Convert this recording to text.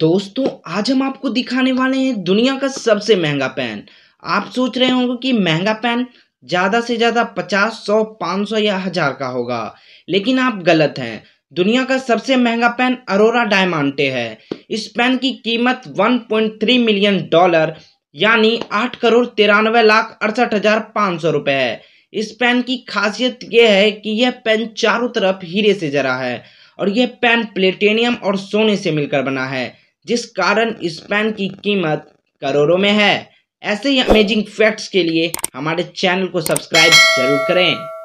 दोस्तों आज हम आपको दिखाने वाले हैं दुनिया का सबसे महंगा पेन आप सोच रहे होंगे कि महंगा पेन ज़्यादा से ज़्यादा पचास सौ पाँच सौ या हज़ार का होगा लेकिन आप गलत हैं दुनिया का सबसे महंगा पेन अरोरा डायमांटे है इस पेन की कीमत 1.3 मिलियन डॉलर यानी आठ करोड़ तिरानवे लाख अड़सठ हज़ार पाँच सौ रुपये है इस पेन की खासियत यह है कि यह पेन चारों तरफ हीरे से जरा है और यह पेन प्लेटेनियम और सोने से मिलकर बना है जिस कारण इस पेन की कीमत करोड़ों में है ऐसे ही अमेजिंग फैक्ट्स के लिए हमारे चैनल को सब्सक्राइब जरूर करें